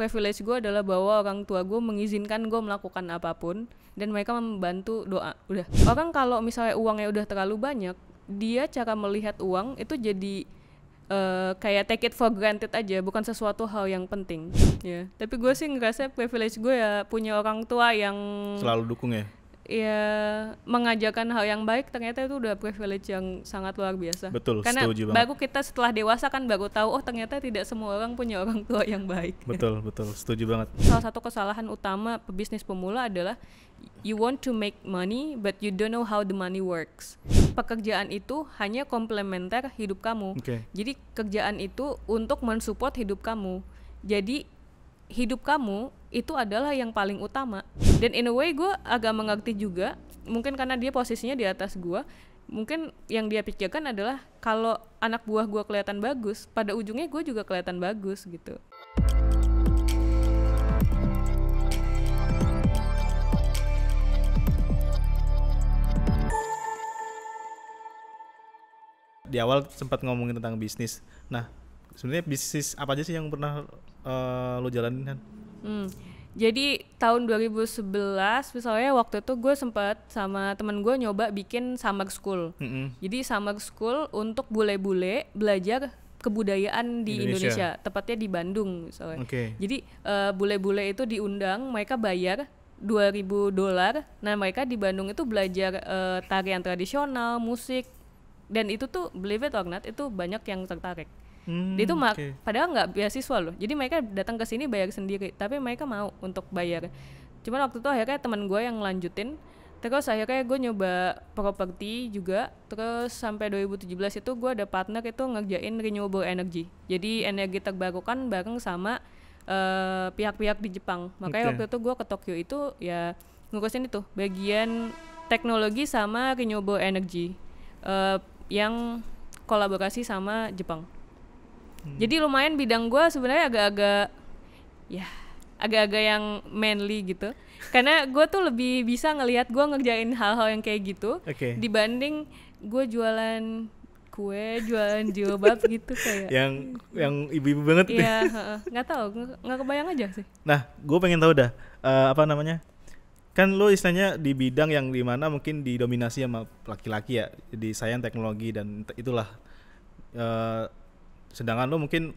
privilege gue adalah bahwa orang tua gue mengizinkan gue melakukan apapun dan mereka membantu doa udah orang kalau misalnya uangnya udah terlalu banyak dia cara melihat uang itu jadi uh, kayak take it for granted aja bukan sesuatu hal yang penting ya tapi gue sih ngerasa privilege gue ya punya orang tua yang selalu dukung ya ya mengajarkan hal yang baik ternyata itu udah privilege yang sangat luar biasa. Betul, Karena setuju banget. baru kita setelah dewasa kan baru tahu oh ternyata tidak semua orang punya orang tua yang baik. Betul, betul, setuju banget. Salah satu kesalahan utama pebisnis pemula adalah you want to make money but you don't know how the money works. Pekerjaan itu hanya komplementer hidup kamu. Okay. Jadi kerjaan itu untuk mensupport hidup kamu. Jadi hidup kamu itu adalah yang paling utama dan in a way gue agak mengerti juga mungkin karena dia posisinya di atas gue mungkin yang dia pikirkan adalah kalau anak buah gue kelihatan bagus pada ujungnya gue juga kelihatan bagus gitu di awal sempat ngomongin tentang bisnis nah sebenarnya bisnis apa aja sih yang pernah uh, lo jalanin Hmm. Jadi tahun 2011 misalnya waktu itu gue sempet sama temen gue nyoba bikin summer school. Mm -hmm. Jadi summer school untuk bule-bule belajar kebudayaan di Indonesia. Indonesia, tepatnya di Bandung misalnya. Okay. Jadi eh, bule-bule uh, itu diundang, mereka bayar 2000 dolar. Nah, mereka di Bandung itu belajar uh, tarian tradisional, musik dan itu tuh believe it or not itu banyak yang tertarik. Hmm, dia itu okay. padahal nggak beasiswa loh. Jadi mereka datang ke sini bayar sendiri, tapi mereka mau untuk bayar. Cuma waktu itu akhirnya teman gue yang lanjutin. Terus akhirnya gue nyoba properti juga. Terus sampai 2017 itu gue ada partner itu ngerjain renewable energy. Jadi energi terbarukan bareng sama eh, pihak-pihak uh, di Jepang. Makanya okay. waktu itu gue ke Tokyo itu ya ngurusin itu bagian teknologi sama renewable energy uh, yang kolaborasi sama Jepang. Hmm. Jadi lumayan bidang gue sebenarnya agak-agak ya agak-agak yang manly gitu. Karena gue tuh lebih bisa ngelihat gue ngerjain hal-hal yang kayak gitu okay. dibanding gue jualan kue jualan jilbab gitu kayak yang yang ibu-ibu banget iya nggak tahu nggak kebayang aja sih nah gue pengen tahu dah uh, apa namanya kan lo istilahnya di bidang yang dimana mungkin didominasi sama laki-laki ya di sayang teknologi dan itulah uh, sedangkan lo mungkin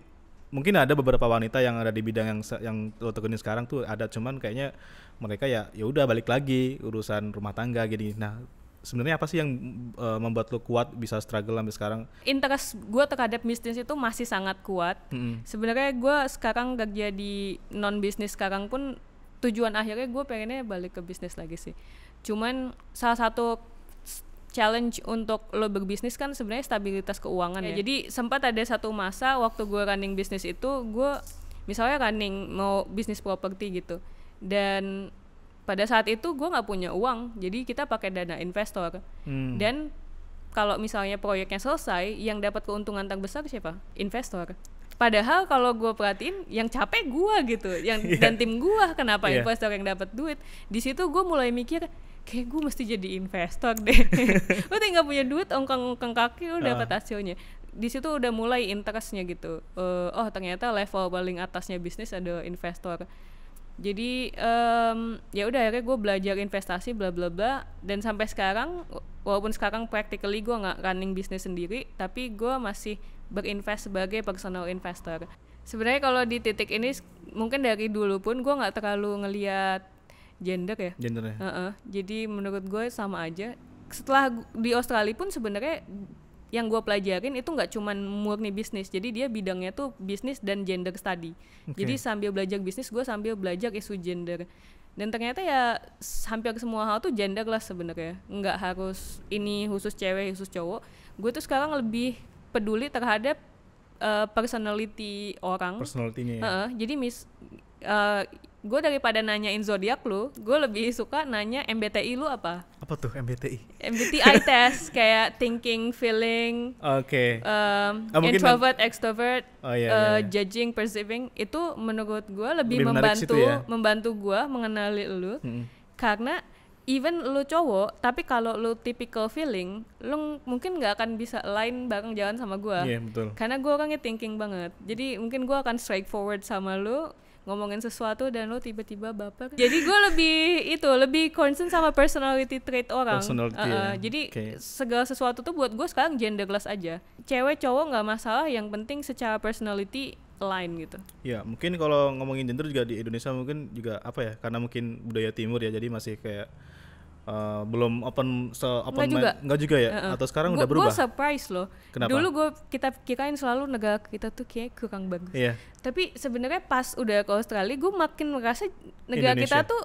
mungkin ada beberapa wanita yang ada di bidang yang yang lo tekuni sekarang tuh ada cuman kayaknya mereka ya ya udah balik lagi urusan rumah tangga gini nah sebenarnya apa sih yang uh, membuat lo kuat bisa struggle sampai sekarang? Interest gue terhadap bisnis itu masih sangat kuat. Mm -hmm. Sebenarnya gue sekarang kerja di non bisnis sekarang pun tujuan akhirnya gue pengennya balik ke bisnis lagi sih. Cuman salah satu challenge untuk lo berbisnis kan sebenarnya stabilitas keuangan ya, ya. Jadi sempat ada satu masa waktu gue running bisnis itu gue misalnya running mau bisnis properti gitu dan pada saat itu gue nggak punya uang jadi kita pakai dana investor hmm. dan kalau misalnya proyeknya selesai yang dapat keuntungan terbesar siapa investor padahal kalau gue perhatiin yang capek gue gitu yang yeah. dan tim gue kenapa yeah. investor yang dapat duit di situ gue mulai mikir kayak gue mesti jadi investor deh gue tinggal punya duit ongkang-ongkang kaki udah uh. hasilnya di situ udah mulai interestnya gitu uh, oh ternyata level paling atasnya bisnis ada investor jadi um, ya udah akhirnya gue belajar investasi bla bla bla dan sampai sekarang walaupun sekarang practically gue nggak running bisnis sendiri tapi gue masih berinvest sebagai personal investor sebenarnya kalau di titik ini mungkin dari dulu pun gue nggak terlalu ngelihat gender ya gender ya uh -uh. jadi menurut gue sama aja setelah di Australia pun sebenarnya yang gue pelajarin itu nggak cuman murni bisnis jadi dia bidangnya tuh bisnis dan gender study okay. jadi sambil belajar bisnis gue sambil belajar isu gender dan ternyata ya hampir semua hal tuh gender lah sebenarnya nggak harus ini khusus cewek khusus cowok gue tuh sekarang lebih peduli terhadap uh, personality orang personality ya. uh, jadi mis uh, gue daripada nanyain zodiak lu, gue lebih suka nanya MBTI lu apa? Apa tuh MBTI? MBTI test kayak thinking, feeling, okay. um, oh, introvert, extrovert, oh, iya, iya, uh, iya, Uh, judging, perceiving itu menurut gue lebih, lebih membantu ya? membantu gue mengenali lu hmm. karena even lu cowok tapi kalau lu typical feeling lu mungkin nggak akan bisa lain bareng jalan sama gue iya, yeah, karena gue orangnya thinking banget jadi mungkin gue akan straightforward sama lu ngomongin sesuatu dan lo tiba-tiba baper jadi gue lebih itu lebih concern sama personality trait orang personality, uh, uh, ya. jadi okay. segala sesuatu tuh buat gue sekarang genderless aja cewek cowok nggak masalah yang penting secara personality lain gitu. Ya mungkin kalau ngomongin gender juga di Indonesia mungkin juga apa ya karena mungkin budaya timur ya jadi masih kayak uh, belum open se open nggak juga. nggak juga ya uh -uh. atau sekarang gua, udah berubah gue surprise loh Kenapa? dulu gue kita kirain selalu negara kita tuh kayak kurang bagus yeah. tapi sebenarnya pas udah ke Australia gue makin merasa negara Indonesia. kita tuh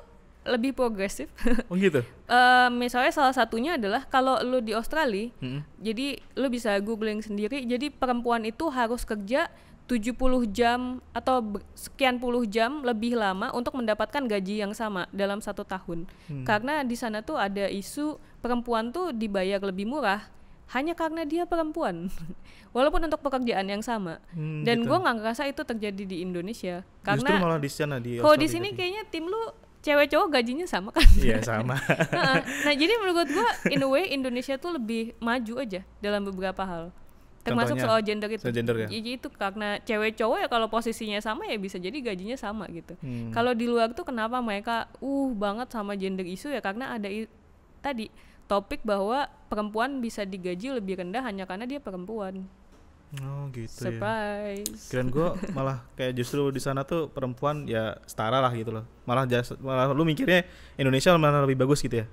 lebih progresif. Oh gitu. uh, misalnya salah satunya adalah kalau lu di Australia, hmm. jadi lu bisa googling sendiri. Jadi perempuan itu harus kerja 70 jam atau sekian puluh jam lebih lama untuk mendapatkan gaji yang sama dalam satu tahun. Hmm. Karena di sana tuh ada isu perempuan tuh dibayar lebih murah hanya karena dia perempuan walaupun untuk pekerjaan yang sama hmm, dan gitu. gue nggak ngerasa itu terjadi di Indonesia karena Justru malah di sana di kalau di sini kayaknya tim lu cewek cowok gajinya sama kan iya sama nah, nah jadi menurut gua in a way Indonesia tuh lebih maju aja dalam beberapa hal termasuk Contohnya, soal gender itu gender ya jadi itu karena cewek cowok ya kalau posisinya sama ya bisa jadi gajinya sama gitu hmm. kalau di luar tuh kenapa mereka uh banget sama gender isu ya karena ada tadi topik bahwa perempuan bisa digaji lebih rendah hanya karena dia perempuan Oh gitu Surprise. ya. Surprise. Keren gue malah kayak justru di sana tuh perempuan ya setara lah gitu loh. Malah jas, malah lu mikirnya Indonesia malah lebih bagus gitu ya.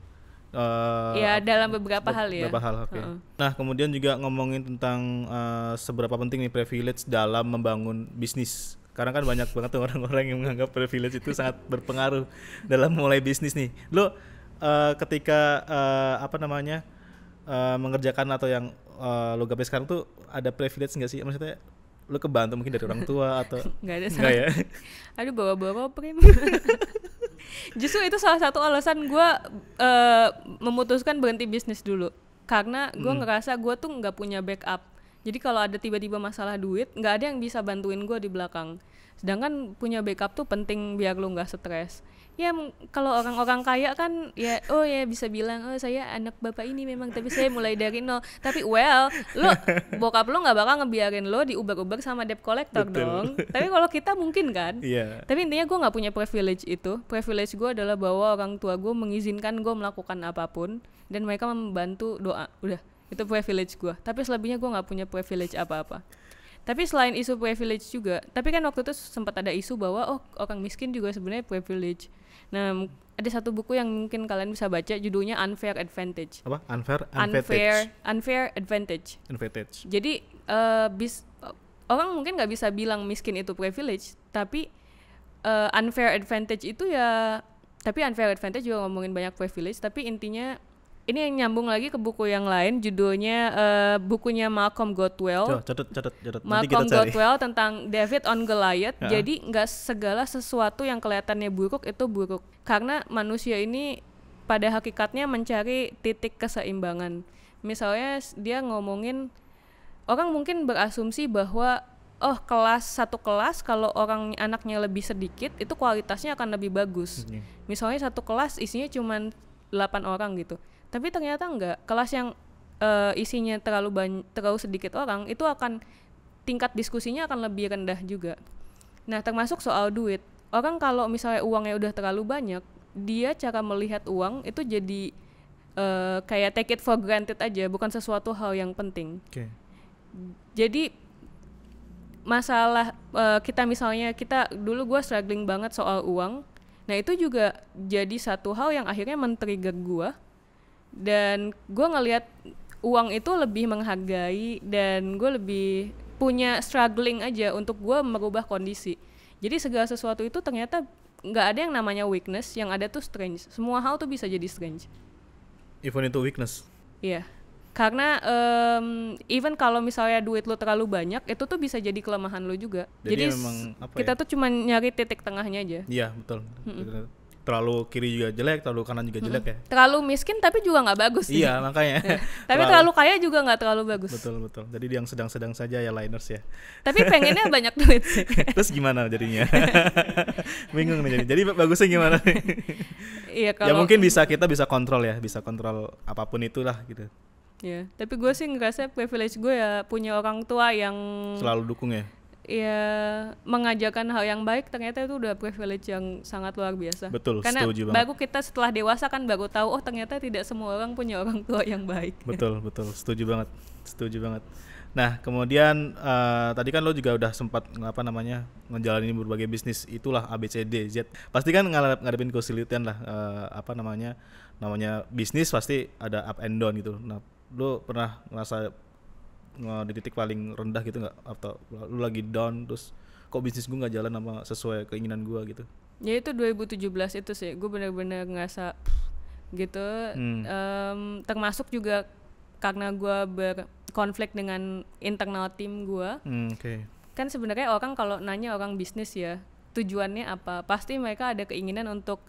Uh, ya dalam beberapa be hal ya. Beberapa hal. Okay. Uh -uh. Nah kemudian juga ngomongin tentang uh, seberapa penting nih privilege dalam membangun bisnis. Karena kan banyak banget tuh orang-orang yang menganggap privilege itu sangat berpengaruh dalam mulai bisnis nih. Lo uh, eh, ketika uh, apa namanya uh, mengerjakan atau yang uh, lo gapai sekarang tuh ada privilege nggak sih maksudnya lo kebantu mungkin dari orang tua atau nggak ada nggak ya aduh bawa-bawa prim justru itu salah satu alasan gue uh, memutuskan berhenti bisnis dulu karena gue hmm. ngerasa gue tuh nggak punya backup jadi kalau ada tiba-tiba masalah duit nggak ada yang bisa bantuin gue di belakang sedangkan punya backup tuh penting biar lo nggak stres ya kalau orang-orang kaya kan ya oh ya bisa bilang oh saya anak bapak ini memang tapi saya mulai dari nol tapi well lo bokap lo nggak bakal ngebiarin lo diubah-ubah sama debt collector Betul. dong tapi kalau kita mungkin kan yeah. tapi intinya gue nggak punya privilege itu privilege gue adalah bahwa orang tua gue mengizinkan gue melakukan apapun dan mereka membantu doa udah itu privilege gue tapi selebihnya gue nggak punya privilege apa-apa tapi selain isu privilege juga, tapi kan waktu itu sempat ada isu bahwa oh orang miskin juga sebenarnya privilege. Nah, ada satu buku yang mungkin kalian bisa baca judulnya Unfair Advantage. Apa? Unfair Advantage. Unfair Unfair Advantage. Advantage. Jadi uh, bis eh, orang mungkin nggak bisa bilang miskin itu privilege, tapi uh, unfair advantage itu ya tapi unfair advantage juga ngomongin banyak privilege, tapi intinya ini yang nyambung lagi ke buku yang lain judulnya uh, bukunya Malcolm Gladwell. Catat catat catat. Malcolm Gladwell tentang David on Goliath. Ya. Jadi nggak segala sesuatu yang kelihatannya buruk itu buruk karena manusia ini pada hakikatnya mencari titik keseimbangan. Misalnya dia ngomongin orang mungkin berasumsi bahwa oh kelas satu kelas kalau orang anaknya lebih sedikit itu kualitasnya akan lebih bagus. Hmm, iya. Misalnya satu kelas isinya cuma 8 orang gitu tapi ternyata enggak kelas yang uh, isinya terlalu banyak terlalu sedikit orang itu akan tingkat diskusinya akan lebih rendah juga nah termasuk soal duit orang kalau misalnya uangnya udah terlalu banyak dia cara melihat uang itu jadi uh, kayak take it for granted aja bukan sesuatu hal yang penting okay. jadi masalah uh, kita misalnya kita dulu gue struggling banget soal uang nah itu juga jadi satu hal yang akhirnya men-trigger gue dan gue ngelihat uang itu lebih menghargai dan gue lebih punya struggling aja untuk gue merubah kondisi jadi segala sesuatu itu ternyata nggak ada yang namanya weakness yang ada tuh strange semua hal tuh bisa jadi strange even itu weakness iya yeah. karena um, even kalau misalnya duit lo terlalu banyak itu tuh bisa jadi kelemahan lo juga jadi, jadi memang apa kita ya? tuh cuma nyari titik tengahnya aja iya betul mm -mm terlalu kiri juga jelek, terlalu kanan juga jelek hmm. ya. Terlalu miskin tapi juga nggak bagus. Sih. Iya makanya. Iya. tapi terlalu, terlalu kaya juga nggak terlalu bagus. Betul betul. Jadi yang sedang-sedang saja ya liners ya. Tapi pengennya banyak duit sih. Terus gimana jadinya? Bingung nih jadi. Jadi bagusnya gimana? iya ya kalau. Ya mungkin bisa gitu. kita bisa kontrol ya, bisa kontrol apapun itulah gitu. Ya, tapi gue sih ngerasa privilege gue ya punya orang tua yang selalu dukung ya ya mengajarkan hal yang baik ternyata itu udah privilege yang sangat luar biasa. Betul, Karena setuju banget. kita setelah dewasa kan baru tahu oh ternyata tidak semua orang punya orang tua yang baik. Betul, betul, setuju banget. Setuju banget. Nah, kemudian uh, tadi kan lo juga udah sempat apa namanya menjalani berbagai bisnis itulah ABCD Z. Pasti kan ngadep, ngadepin kesulitan lah uh, apa namanya namanya bisnis pasti ada up and down gitu. Nah, lo pernah ngerasa di titik paling rendah gitu nggak atau lu lagi down terus kok bisnis gue nggak jalan sama sesuai keinginan gue gitu ya itu 2017 itu sih gue bener-bener ngerasa gitu hmm. um, termasuk juga karena gue berkonflik dengan internal tim gue hmm, okay. kan sebenarnya orang kalau nanya orang bisnis ya tujuannya apa pasti mereka ada keinginan untuk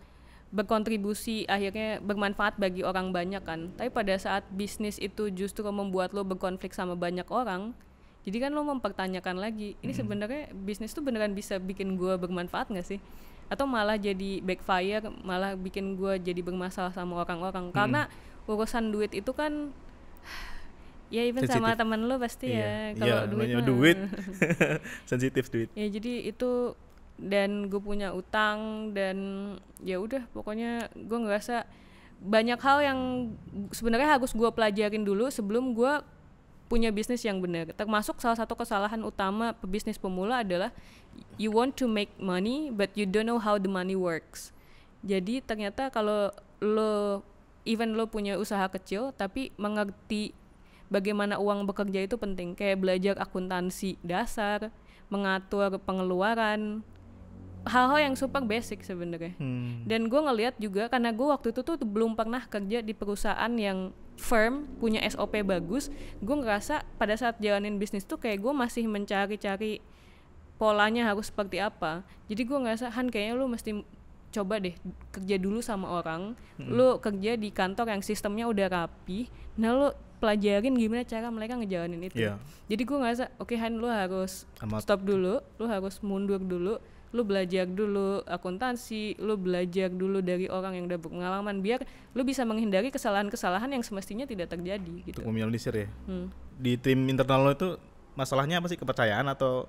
berkontribusi akhirnya bermanfaat bagi orang banyak kan tapi pada saat bisnis itu justru membuat lo berkonflik sama banyak orang jadi kan lo mempertanyakan lagi ini hmm. sebenarnya bisnis tuh beneran bisa bikin gue bermanfaat gak sih atau malah jadi backfire malah bikin gue jadi bermasalah sama orang-orang hmm. karena urusan duit itu kan ya even sensitive. sama temen lo pasti ya, iya. ya kalau iya, duit, duit. sensitif duit ya jadi itu dan gue punya utang dan ya udah pokoknya gue ngerasa banyak hal yang sebenarnya harus gue pelajarin dulu sebelum gue punya bisnis yang benar. Termasuk salah satu kesalahan utama pebisnis pemula adalah you want to make money but you don't know how the money works. Jadi ternyata kalau lo even lo punya usaha kecil tapi mengerti bagaimana uang bekerja itu penting. Kayak belajar akuntansi dasar, mengatur pengeluaran, hal-hal yang super basic sebenarnya hmm. dan gue ngeliat juga karena gue waktu itu tuh belum pernah kerja di perusahaan yang firm punya SOP bagus gue ngerasa pada saat jalanin bisnis tuh kayak gue masih mencari-cari polanya harus seperti apa jadi gue ngerasa Han kayaknya lu mesti coba deh kerja dulu sama orang hmm. lu kerja di kantor yang sistemnya udah rapi nah lu pelajarin gimana cara mereka ngejalanin itu yeah. jadi gue ngerasa oke okay, Han lu harus stop dulu lu harus mundur dulu lu belajar dulu akuntansi lu belajar dulu dari orang yang udah pengalaman biar lu bisa menghindari kesalahan-kesalahan yang semestinya tidak terjadi gitu untuk meminimalisir ya hmm. di tim internal lo itu masalahnya apa sih kepercayaan atau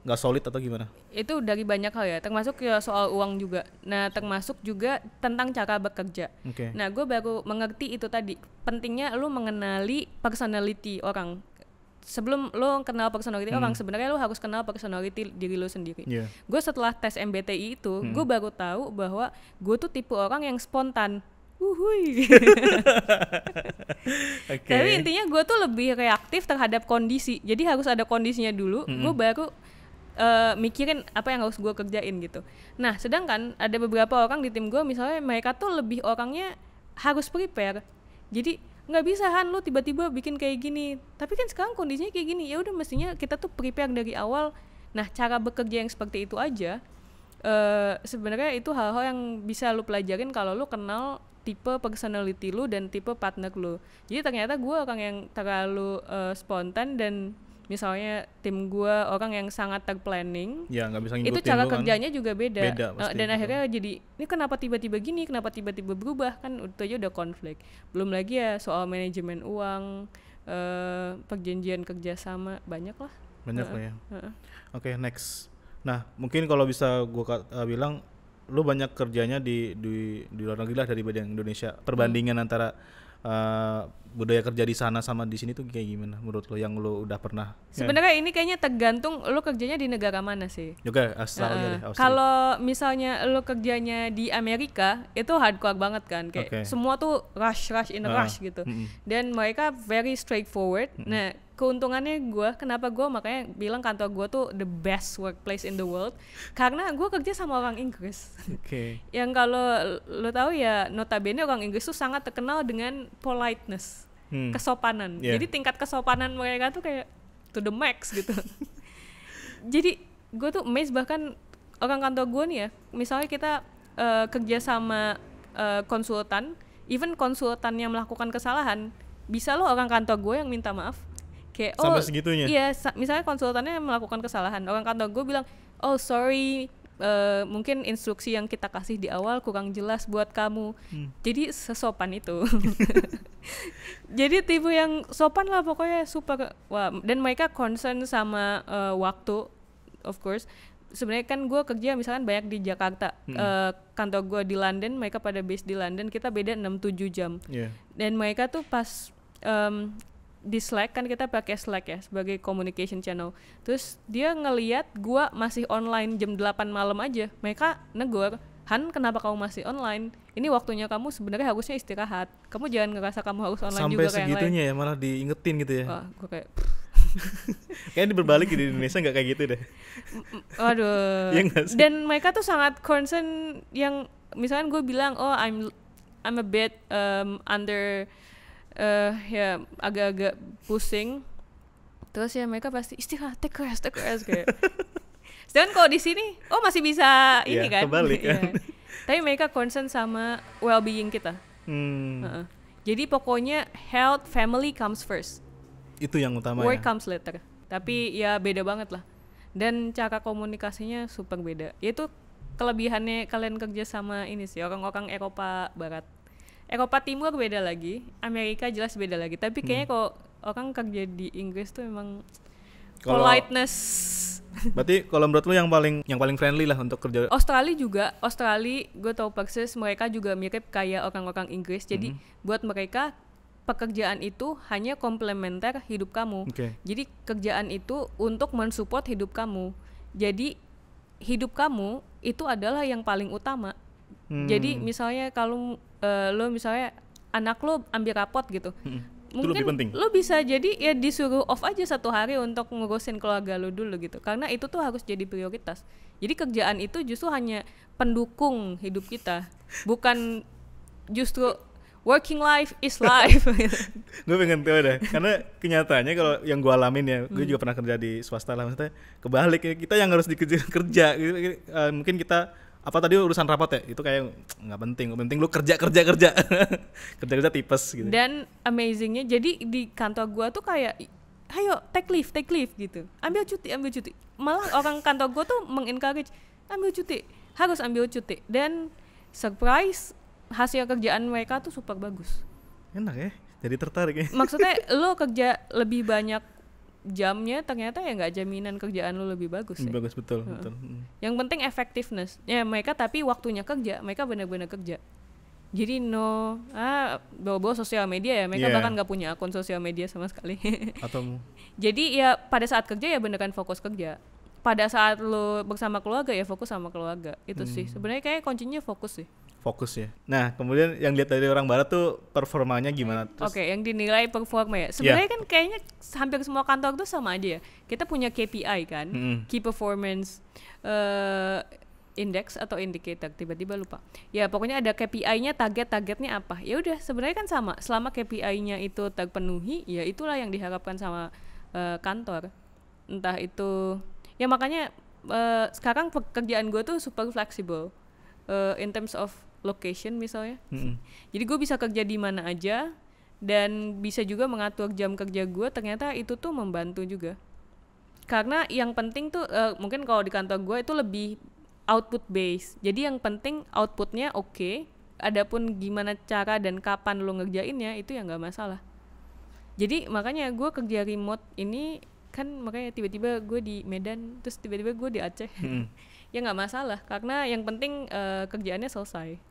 nggak solid atau gimana? Itu dari banyak hal ya, termasuk ya soal uang juga. Nah, termasuk juga tentang cara bekerja. Okay. Nah, gue baru mengerti itu tadi pentingnya lu mengenali personality orang sebelum lo kenal personality hmm. orang sebenarnya lo harus kenal personality diri lo sendiri. Yeah. Gue setelah tes MBTI itu, hmm. gue baru tahu bahwa gue tuh tipe orang yang spontan. Uhui. okay. Tapi intinya gue tuh lebih reaktif terhadap kondisi. Jadi harus ada kondisinya dulu. Hmm. Gue baru uh, mikirin apa yang harus gue kerjain gitu. Nah, sedangkan ada beberapa orang di tim gue, misalnya mereka tuh lebih orangnya harus prepare. Jadi nggak bisa Han lu tiba-tiba bikin kayak gini tapi kan sekarang kondisinya kayak gini ya udah mestinya kita tuh prepare dari awal nah cara bekerja yang seperti itu aja uh, sebenarnya itu hal-hal yang bisa lu pelajarin kalau lu kenal tipe personality lu dan tipe partner lu. Jadi ternyata gue orang yang terlalu uh, spontan dan misalnya tim gue orang yang sangat terplanning ya gak bisa itu cara kerjanya kan. juga beda, beda eh, pasti, dan gitu. akhirnya jadi ini kenapa tiba-tiba gini kenapa tiba-tiba berubah kan itu aja udah konflik belum lagi ya soal manajemen uang eh, perjanjian kerjasama banyak lah banyak uh lah ya uh -uh. oke okay, next nah mungkin kalau bisa gue uh, bilang lu banyak kerjanya di di di luar negeri lah dari Indonesia perbandingan hmm. antara uh, budaya kerja di sana sama di sini tuh kayak gimana menurut lo yang lo udah pernah sebenarnya yeah. ini kayaknya tergantung lo kerjanya di negara mana sih juga Australia uh, deh kalau misalnya lo kerjanya di Amerika itu hardcore banget kan kayak okay. semua tuh rush rush in a uh, rush gitu mm -mm. dan mereka very straightforward mm -mm. nah keuntungannya gue kenapa gue makanya bilang kantor gue tuh the best workplace in the world karena gue kerja sama orang Inggris okay. yang kalau lo tahu ya notabene orang Inggris tuh sangat terkenal dengan politeness hmm. kesopanan yeah. jadi tingkat kesopanan mereka tuh kayak to the max gitu jadi gue tuh amazed bahkan orang kantor gue nih ya misalnya kita uh, kerja sama uh, konsultan even konsultan yang melakukan kesalahan bisa lo orang kantor gue yang minta maaf kayak oh sampai segitunya iya misalnya konsultannya melakukan kesalahan orang kantor gue bilang oh sorry uh, mungkin instruksi yang kita kasih di awal kurang jelas buat kamu hmm. jadi sesopan itu jadi tipe yang sopan lah pokoknya super wah dan mereka concern sama uh, waktu of course sebenarnya kan gue kerja misalkan banyak di Jakarta hmm. uh, kantor gue di London mereka pada base di London kita beda 6-7 jam yeah. dan mereka tuh pas um, di Slack kan kita pakai Slack ya sebagai communication channel. Terus dia ngeliat gua masih online jam 8 malam aja. Mereka negor, "Han, kenapa kamu masih online? Ini waktunya kamu sebenarnya harusnya istirahat. Kamu jangan ngerasa kamu harus online Sampai juga kayak segitunya ya malah diingetin gitu ya. Wah, gua kayak Kayaknya berbalik di Indonesia nggak kayak gitu deh. Waduh. ya Dan mereka tuh sangat concern yang misalnya gue bilang, "Oh, I'm I'm a bit um, under uh, ya agak-agak pusing terus ya mereka pasti istilah take rest kayak sedangkan kalau di sini oh masih bisa iya, ini yeah, kan kembali, iya. kan tapi mereka concern sama well being kita hmm. uh -uh. jadi pokoknya health family comes first itu yang utama work ya? comes later tapi hmm. ya beda banget lah dan cara komunikasinya super beda itu kelebihannya kalian kerja sama ini sih orang-orang Eropa Barat Eropa Timur beda lagi, Amerika jelas beda lagi. Tapi hmm. kayaknya hmm. kok orang kerja di Inggris tuh emang politeness. Berarti kalau menurut lu yang paling yang paling friendly lah untuk kerja. Australia juga, Australia gue tau persis mereka juga mirip kayak orang-orang Inggris. Jadi hmm. buat mereka pekerjaan itu hanya komplementer hidup kamu. Okay. Jadi kerjaan itu untuk mensupport hidup kamu. Jadi hidup kamu itu adalah yang paling utama Hmm. Jadi misalnya kalau uh, lo misalnya anak lo ambil rapot gitu. Hmm. Mungkin lebih penting. lo bisa jadi ya disuruh off aja satu hari untuk ngurusin keluarga lo dulu gitu. Karena itu tuh harus jadi prioritas. Jadi kerjaan itu justru hanya pendukung hidup kita, bukan justru working life is life. gue pengen tahu deh, karena kenyataannya kalau yang gue alamin ya, gue hmm. juga pernah kerja di swasta lah maksudnya kebalik ya kita yang harus dikerja kerja, gitu, uh, mungkin kita apa tadi urusan rapat ya itu kayak nggak penting penting lu kerja kerja kerja kerja kerja tipes gitu dan amazingnya jadi di kantor gua tuh kayak ayo take leave take leave gitu ambil cuti ambil cuti malah orang kantor gua tuh mengencourage ambil cuti harus ambil cuti dan surprise hasil kerjaan mereka tuh super bagus enak ya jadi tertarik ya maksudnya lo kerja lebih banyak jamnya ternyata ya nggak jaminan kerjaan lu lebih bagus ya. bagus betul, hmm. betul. Hmm. yang penting effectiveness ya mereka tapi waktunya kerja mereka benar-benar kerja jadi no ah bawa-bawa sosial media ya mereka yeah. bahkan nggak punya akun sosial media sama sekali atau jadi ya pada saat kerja ya benar kan fokus kerja pada saat lo bersama keluarga ya fokus sama keluarga itu hmm. sih sebenarnya kayak kuncinya fokus sih fokusnya. Nah, kemudian yang lihat dari orang barat tuh performanya gimana? Oke, okay, yang dinilai performa ya. Sebenarnya yeah. kan kayaknya hampir semua kantor tuh sama aja ya. Kita punya KPI kan, mm -hmm. Key Performance uh, Index atau Indicator, tiba-tiba lupa. Ya, pokoknya ada KPI-nya, target-targetnya apa. Ya udah, sebenarnya kan sama. Selama KPI-nya itu terpenuhi, ya itulah yang diharapkan sama uh, kantor. Entah itu ya makanya uh, sekarang pekerjaan gue tuh super fleksibel uh, in terms of location misalnya. Mm -hmm. Jadi gue bisa kerja di mana aja dan bisa juga mengatur jam kerja gue. Ternyata itu tuh membantu juga. Karena yang penting tuh uh, mungkin kalau di kantor gue itu lebih output base. Jadi yang penting outputnya oke. Okay. Adapun gimana cara dan kapan lo ngerjainnya itu ya nggak masalah. Jadi makanya gue kerja remote ini kan makanya tiba-tiba gue di Medan terus tiba-tiba gue di Aceh. Mm -hmm. ya nggak masalah karena yang penting uh, kerjaannya selesai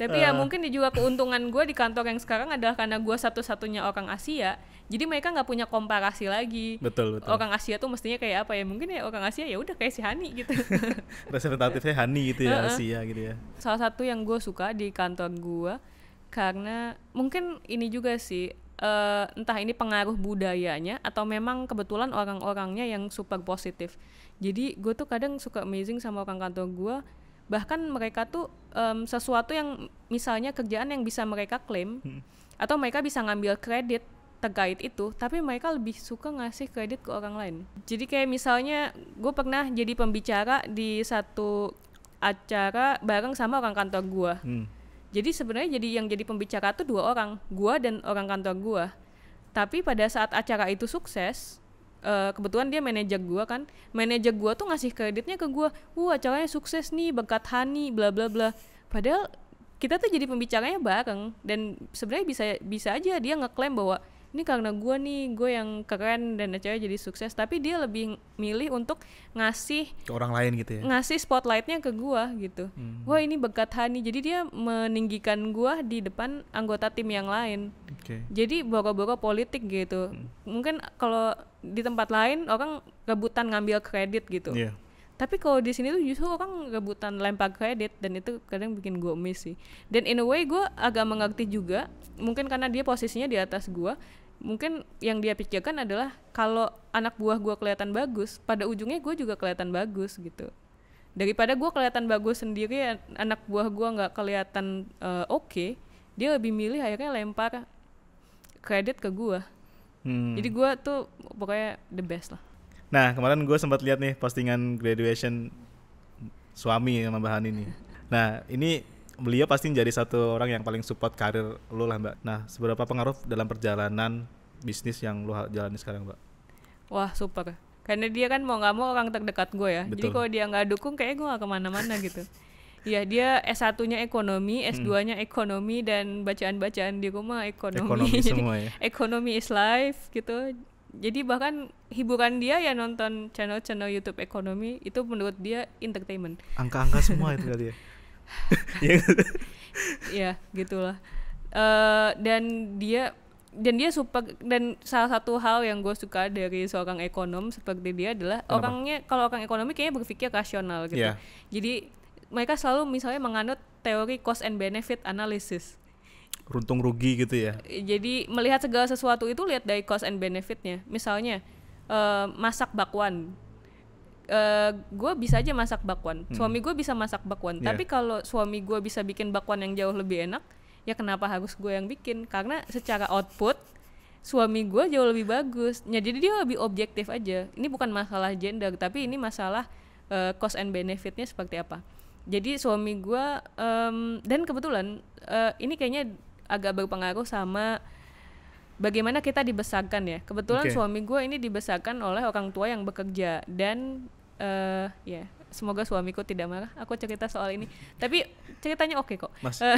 tapi uh. ya eh. mungkin juga keuntungan gue di kantor yang sekarang adalah karena gue satu-satunya orang Asia, jadi mereka nggak punya komparasi lagi. Betul betul. Orang Asia tuh mestinya kayak apa ya? Mungkin ya orang Asia ya udah kayak si Hani gitu. Representatifnya Hani gitu ya uh-uh. Asia gitu ya. Salah satu yang gue suka di kantor gue karena mungkin ini juga sih uh, entah ini pengaruh budayanya atau memang kebetulan orang-orangnya yang super positif. Jadi gue tuh kadang suka amazing sama orang kantor gue bahkan mereka tuh um, sesuatu yang misalnya kerjaan yang bisa mereka klaim hmm. atau mereka bisa ngambil kredit terkait itu tapi mereka lebih suka ngasih kredit ke orang lain jadi kayak misalnya gue pernah jadi pembicara di satu acara bareng sama orang kantor gue hmm. jadi sebenarnya jadi yang jadi pembicara tuh dua orang gue dan orang kantor gue tapi pada saat acara itu sukses uh, kebetulan dia manajer gue kan manajer gue tuh ngasih kreditnya ke gue wah acaranya sukses nih bakat Hani bla bla bla padahal kita tuh jadi pembicaranya bareng dan sebenarnya bisa bisa aja dia ngeklaim bahwa ini karena gue nih gue yang keren dan acaranya jadi sukses tapi dia lebih milih untuk ngasih ke orang lain gitu ya ngasih spotlightnya ke gue gitu hmm. wah ini bakat Hani jadi dia meninggikan gue di depan anggota tim yang lain okay. jadi bawa-bawa politik gitu hmm. mungkin kalau di tempat lain orang rebutan ngambil kredit gitu. Yeah. Tapi kalau di sini tuh justru orang rebutan lempar kredit dan itu kadang bikin gue miss sih. Dan in a way gue agak mengerti juga, mungkin karena dia posisinya di atas gue, mungkin yang dia pikirkan adalah kalau anak buah gue kelihatan bagus, pada ujungnya gue juga kelihatan bagus gitu. Daripada gue kelihatan bagus sendiri, anak buah gue nggak kelihatan uh, oke, okay, dia lebih milih akhirnya lempar kredit ke gue Hmm. Jadi gue tuh pokoknya the best lah. Nah kemarin gue sempat lihat nih postingan graduation suami sama bahan ini. Nah ini beliau pasti jadi satu orang yang paling support karir lo lah Mbak. Nah seberapa pengaruh dalam perjalanan bisnis yang lo jalani sekarang Mbak? Wah super. Karena dia kan mau nggak mau orang terdekat gue ya. Betul. Jadi kalau dia nggak dukung kayaknya gue gak kemana-mana gitu. Iya, dia S1-nya ekonomi, S2-nya hmm. ekonomi dan bacaan-bacaan di rumah ekonomi. Ekonomi semua ya. ekonomi is life gitu. Jadi bahkan hiburan dia ya nonton channel-channel YouTube ekonomi itu menurut dia entertainment. Angka-angka semua itu kali ya. ya, gitulah. Uh, dan dia dan dia super dan salah satu hal yang gue suka dari seorang ekonom seperti dia adalah Kenapa? orangnya kalau orang ekonomi kayaknya berpikir rasional gitu. Yeah. Jadi mereka selalu misalnya menganut teori cost and benefit analysis runtung rugi gitu ya jadi melihat segala sesuatu itu lihat dari cost and benefitnya misalnya uh, masak bakwan uh, eh, gue bisa aja masak bakwan hmm. suami gue bisa masak bakwan yeah. tapi kalau suami gue bisa bikin bakwan yang jauh lebih enak ya kenapa harus gue yang bikin karena secara output suami gue jauh lebih bagus ya jadi dia lebih objektif aja ini bukan masalah gender tapi ini masalah uh, cost and benefitnya seperti apa jadi suami gue um, dan kebetulan uh, ini kayaknya agak berpengaruh sama bagaimana kita dibesarkan ya kebetulan okay. suami gue ini dibesarkan oleh orang tua yang bekerja dan uh, ya semoga suamiku tidak marah aku cerita soal ini tapi ceritanya oke kok Mas. Eh,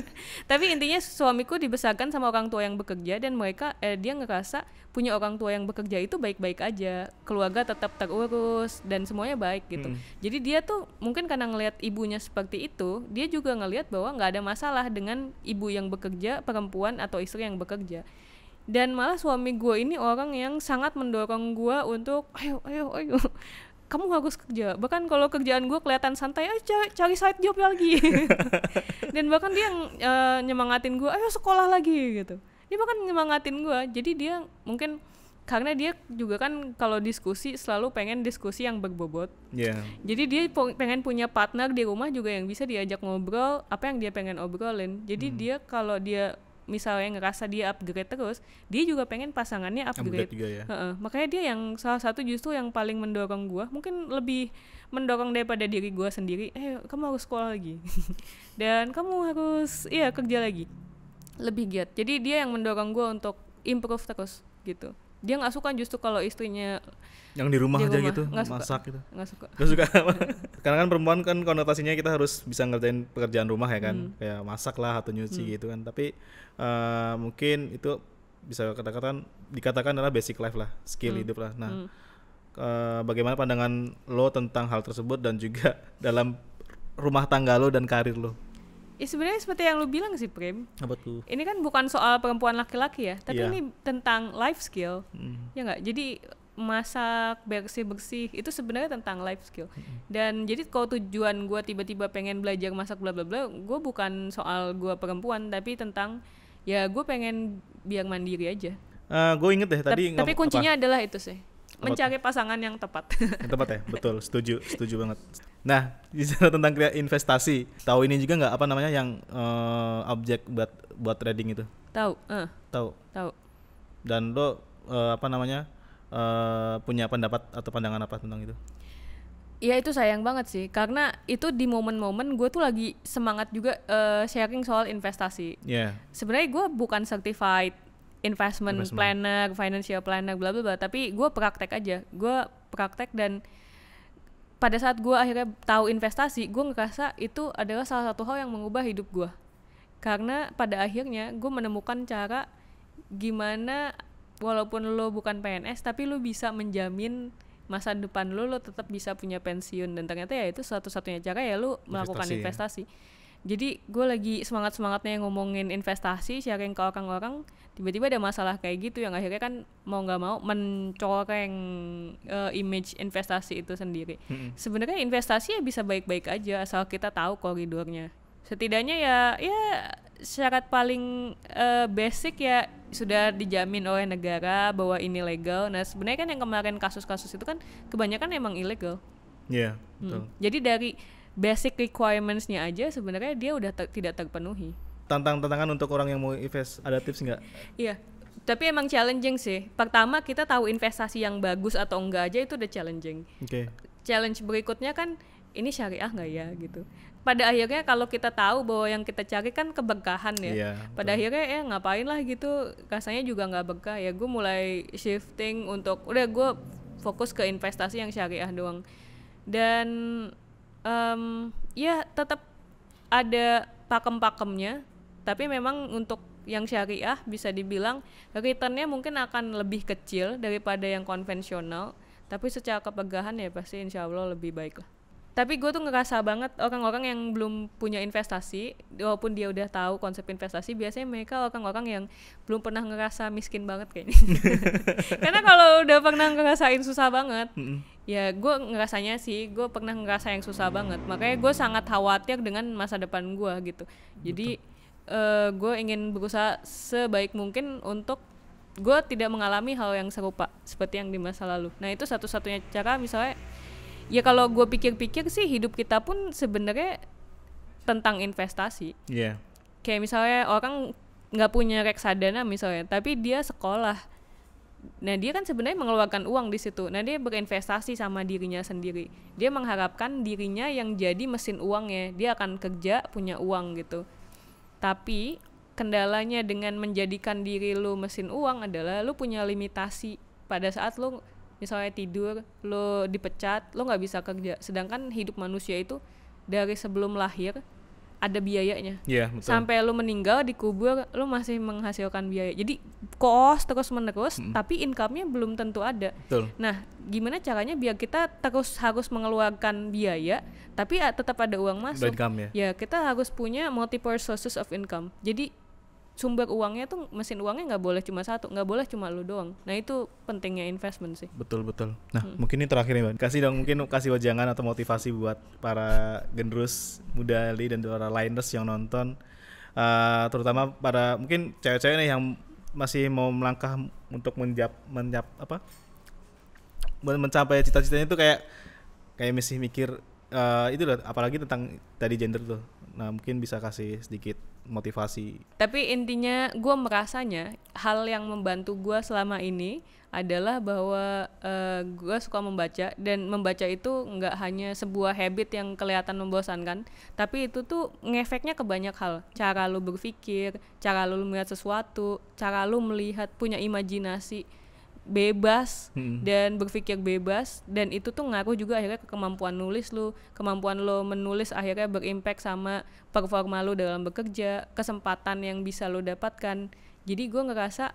tapi intinya suamiku dibesarkan sama orang tua yang bekerja dan mereka eh, dia ngerasa punya orang tua yang bekerja itu baik-baik aja keluarga tetap terurus dan semuanya baik gitu hmm. jadi dia tuh mungkin karena ngelihat ibunya seperti itu dia juga ngelihat bahwa nggak ada masalah dengan ibu yang bekerja perempuan atau istri yang bekerja dan malah suami gue ini orang yang sangat mendorong gue untuk ayo ayo ayo kamu harus kerja bahkan kalau kerjaan gue kelihatan santai ayo cari, cari side job lagi dan bahkan dia yang uh, nyemangatin gue ayo sekolah lagi gitu dia bahkan nyemangatin gue jadi dia mungkin karena dia juga kan kalau diskusi selalu pengen diskusi yang berbobot yeah. jadi dia pengen punya partner di rumah juga yang bisa diajak ngobrol apa yang dia pengen obrolin jadi hmm. dia kalau dia misalnya ngerasa dia upgrade terus, dia juga pengen pasangannya upgrade. upgrade juga ya. Uh-uh. Makanya dia yang salah satu justru yang paling mendorong gue, mungkin lebih mendorong daripada diri gue sendiri. Eh, kamu harus sekolah lagi. Dan kamu harus iya kerja lagi. Lebih giat. Jadi dia yang mendorong gue untuk improve terus gitu dia nggak suka justru kalau istrinya yang di rumah aja rumah. gitu gak masak suka. gitu nggak suka nggak suka karena kan perempuan kan konotasinya kita harus bisa ngerjain pekerjaan rumah ya kan hmm. kayak masak lah atau nyuci hmm. gitu kan tapi uh, mungkin itu bisa katakan dikatakan adalah basic life lah skill hmm. hidup lah nah hmm. uh, bagaimana pandangan lo tentang hal tersebut dan juga dalam rumah tangga lo dan karir lo ya sebenarnya seperti yang lu bilang sih Prim apa tuh ini kan bukan soal perempuan laki-laki ya tapi yeah. ini tentang life skill mm. ya nggak jadi masak bersih bersih itu sebenarnya tentang life skill mm. dan jadi kalau tujuan gue tiba-tiba pengen belajar masak bla bla bla gue bukan soal gue perempuan tapi tentang ya gue pengen biar mandiri aja uh, eh, gue inget deh tadi tapi kuncinya apa? adalah itu sih mencari pasangan yang tepat. Yang tepat ya, betul, setuju, setuju banget. Nah, bicara tentang investasi, tahu ini juga nggak apa namanya yang uh, objek buat buat trading itu? Tahu, uh. tahu, tahu. Dan lo uh, apa namanya uh, punya pendapat atau pandangan apa tentang itu? Iya itu sayang banget sih, karena itu di momen-momen gue tuh lagi semangat juga uh, sharing soal investasi. Yeah. Sebenarnya gue bukan certified investment, investment planner, financial planner, bla bla bla. Tapi gue praktek aja, gue praktek dan pada saat gue akhirnya tahu investasi, gue ngerasa itu adalah salah satu hal yang mengubah hidup gue. Karena pada akhirnya gue menemukan cara gimana walaupun lo bukan PNS, tapi lo bisa menjamin masa depan lo, lo tetap bisa punya pensiun. Dan ternyata ya itu satu-satunya cara ya lo melakukan investasi. Ya. investasi jadi gue lagi semangat semangatnya ngomongin investasi sharing ke orang-orang tiba-tiba ada masalah kayak gitu yang akhirnya kan mau nggak mau mencoreng uh, image investasi itu sendiri hmm. sebenarnya investasi ya bisa baik-baik aja asal kita tahu koridornya setidaknya ya ya syarat paling uh, basic ya sudah dijamin oleh negara bahwa ini legal nah sebenarnya kan yang kemarin kasus-kasus itu kan kebanyakan emang ilegal Iya, yeah, hmm. betul. Hmm. Jadi dari basic requirements-nya aja sebenarnya dia udah te tidak terpenuhi. Tantang-tantangan untuk orang yang mau invest, ada tips nggak? Iya, tapi emang challenging sih. Pertama kita tahu investasi yang bagus atau enggak aja itu udah challenging. Oke. Okay. Challenge berikutnya kan ini syariah nggak ya gitu. Pada akhirnya kalau kita tahu bahwa yang kita cari kan keberkahan ya. Yeah, Pada betul. akhirnya ya ngapain lah gitu, rasanya juga nggak berkah ya. Gue mulai shifting untuk udah gue fokus ke investasi yang syariah doang. Dan um, ya tetap ada pakem-pakemnya tapi memang untuk yang syariah bisa dibilang returnnya mungkin akan lebih kecil daripada yang konvensional tapi secara kepegahan ya pasti insya Allah lebih baik lah tapi gue tuh ngerasa banget orang-orang yang belum punya investasi walaupun dia udah tahu konsep investasi biasanya mereka orang-orang yang belum pernah ngerasa miskin banget kayaknya karena kalau udah pernah ngerasain susah banget mm -hmm. ya gue ngerasanya sih gue pernah ngerasa yang susah banget makanya gue sangat khawatir dengan masa depan gue gitu jadi uh, eh, gue ingin berusaha sebaik mungkin untuk gue tidak mengalami hal yang serupa seperti yang di masa lalu nah itu satu-satunya cara misalnya ya kalau gue pikir-pikir sih hidup kita pun sebenarnya tentang investasi. Iya. Yeah. Kayak misalnya orang nggak punya reksadana misalnya, tapi dia sekolah. Nah dia kan sebenarnya mengeluarkan uang di situ. Nah dia berinvestasi sama dirinya sendiri. Dia mengharapkan dirinya yang jadi mesin uangnya. Dia akan kerja punya uang gitu. Tapi kendalanya dengan menjadikan diri lu mesin uang adalah lu punya limitasi pada saat lu misalnya tidur lo dipecat lo nggak bisa kerja sedangkan hidup manusia itu dari sebelum lahir ada biayanya yeah, betul. sampai lo meninggal dikubur lo masih menghasilkan biaya jadi kos terus menerus mm. tapi income-nya belum tentu ada betul. nah gimana caranya biar kita terus harus mengeluarkan biaya tapi eh, tetap ada uang masuk income, ya? ya kita harus punya multiple sources of income jadi sumber uangnya tuh mesin uangnya nggak boleh cuma satu nggak boleh cuma lu doang nah itu pentingnya investment sih betul betul nah hmm. mungkin ini terakhir nih bang kasih dong mungkin kasih wajangan atau motivasi buat para gendrus muda li dan para liners yang nonton uh, terutama pada mungkin cewek-cewek nih yang masih mau melangkah untuk menjap menjap apa mencapai cita-citanya itu kayak kayak masih mikir uh, itu loh apalagi tentang tadi gender tuh Nah mungkin bisa kasih sedikit motivasi. Tapi intinya gue merasanya hal yang membantu gue selama ini adalah bahwa uh, eh, gue suka membaca dan membaca itu nggak hanya sebuah habit yang kelihatan membosankan, tapi itu tuh ngefeknya ke banyak hal. Cara lu berpikir, cara lu melihat sesuatu, cara lu melihat punya imajinasi bebas hmm. dan berpikir bebas dan itu tuh ngaruh juga akhirnya ke kemampuan nulis lu kemampuan lo menulis akhirnya berimpact sama performa lu dalam bekerja kesempatan yang bisa lo dapatkan jadi gue ngerasa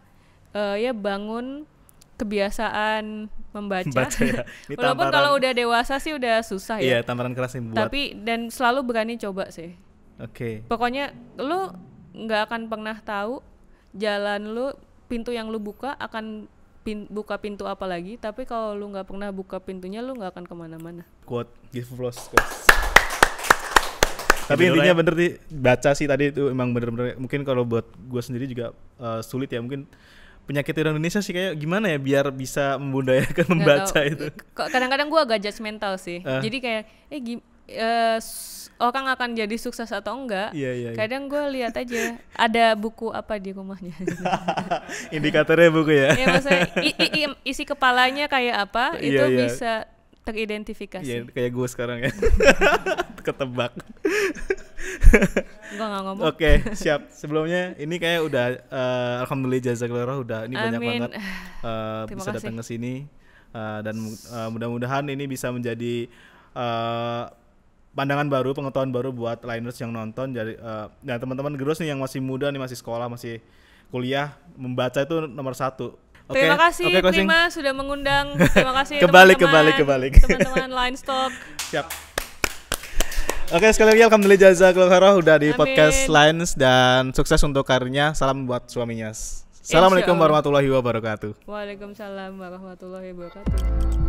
uh, ya bangun kebiasaan membaca, Baca, ya. walaupun kalau udah dewasa sih udah susah ya iya tamparan keras buat tapi dan selalu berani coba sih oke okay. pokoknya lu nggak akan pernah tahu jalan lu pintu yang lu buka akan pin, buka pintu apa lagi tapi kalau lu nggak pernah buka pintunya lu nggak akan kemana-mana quote give plus tapi intinya bener sih baca sih tadi itu emang bener-bener mungkin kalau buat gue sendiri juga uh, sulit ya mungkin penyakit di Indonesia sih kayak gimana ya biar bisa membudayakan membaca itu. Kadang-kadang gue agak judgmental sih. Uh. Jadi kayak eh uh, orang akan jadi sukses atau enggak. Iya, iya, iya. Kadang gue lihat aja ada buku apa di rumahnya. Indikatornya buku ya. Iya, maksudnya i, i, isi kepalanya kayak apa iya, itu iya, yeah. bisa teridentifikasi. Iya, kayak gue sekarang ya. Ketebak. gue gak ngomong. Oke, okay, siap. Sebelumnya ini kayak udah uh, alhamdulillah jazakallah udah ini Amin. banyak banget uh, bisa datang ke sini uh, dan uh, mudah-mudahan ini bisa menjadi uh, pandangan baru, pengetahuan baru buat liners yang nonton. Jadi, uh, nah teman-teman gerus nih yang masih muda nih, masih sekolah, masih kuliah, membaca itu nomor satu. Okay. Terima kasih okay, Prima sudah mengundang. Terima kasih kebalik, teman-teman. Kebalik, kebalik, Teman-teman Line stock. Siap. Oke, okay, sekali lagi alhamdulillah jazakallahu khairan sudah di Amin. podcast Lines dan sukses untuk karirnya. Salam buat suaminya. Assalamualaikum warahmatullahi wabarakatuh. Waalaikumsalam warahmatullahi wabarakatuh.